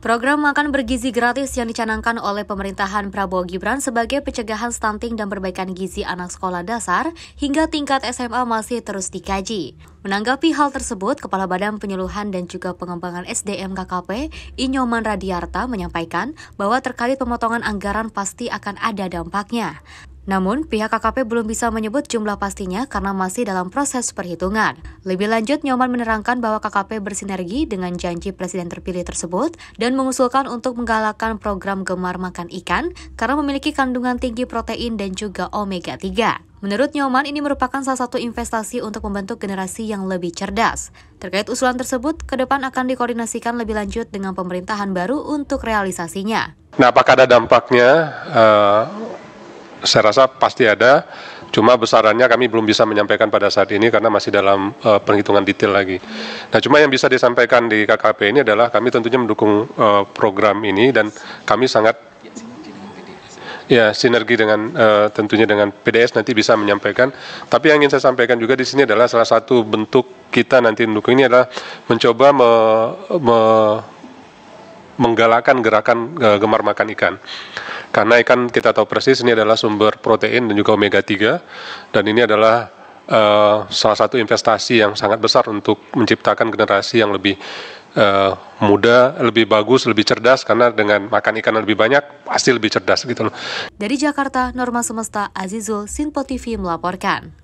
Program makan bergizi gratis yang dicanangkan oleh pemerintahan Prabowo Gibran sebagai pencegahan stunting dan perbaikan gizi anak sekolah dasar hingga tingkat SMA masih terus dikaji. Menanggapi hal tersebut, Kepala Badan Penyuluhan dan juga Pengembangan SDM KKP, Inyoman Radiarta menyampaikan bahwa terkait pemotongan anggaran pasti akan ada dampaknya. Namun, pihak KKP belum bisa menyebut jumlah pastinya karena masih dalam proses perhitungan. Lebih lanjut, Nyoman menerangkan bahwa KKP bersinergi dengan janji presiden terpilih tersebut dan mengusulkan untuk menggalakkan program gemar makan ikan karena memiliki kandungan tinggi protein dan juga omega 3. Menurut Nyoman, ini merupakan salah satu investasi untuk membentuk generasi yang lebih cerdas. Terkait usulan tersebut, ke depan akan dikoordinasikan lebih lanjut dengan pemerintahan baru untuk realisasinya. Nah, apakah ada dampaknya eh, saya rasa pasti ada, cuma besarannya kami belum bisa menyampaikan pada saat ini karena masih dalam uh, penghitungan detail lagi. Nah, cuma yang bisa disampaikan di KKP ini adalah kami tentunya mendukung uh, program ini dan kami sangat ya sinergi dengan uh, tentunya dengan PDS nanti bisa menyampaikan. Tapi yang ingin saya sampaikan juga di sini adalah salah satu bentuk kita nanti mendukung ini adalah mencoba me, me, menggalakkan gerakan uh, gemar makan ikan. Karena ikan kita tahu persis ini adalah sumber protein dan juga omega 3 dan ini adalah uh, salah satu investasi yang sangat besar untuk menciptakan generasi yang lebih uh, muda, lebih bagus, lebih cerdas karena dengan makan ikan lebih banyak pasti lebih cerdas gitu loh. Dari Jakarta, Norma Semesta Azizul Sinpo TV melaporkan.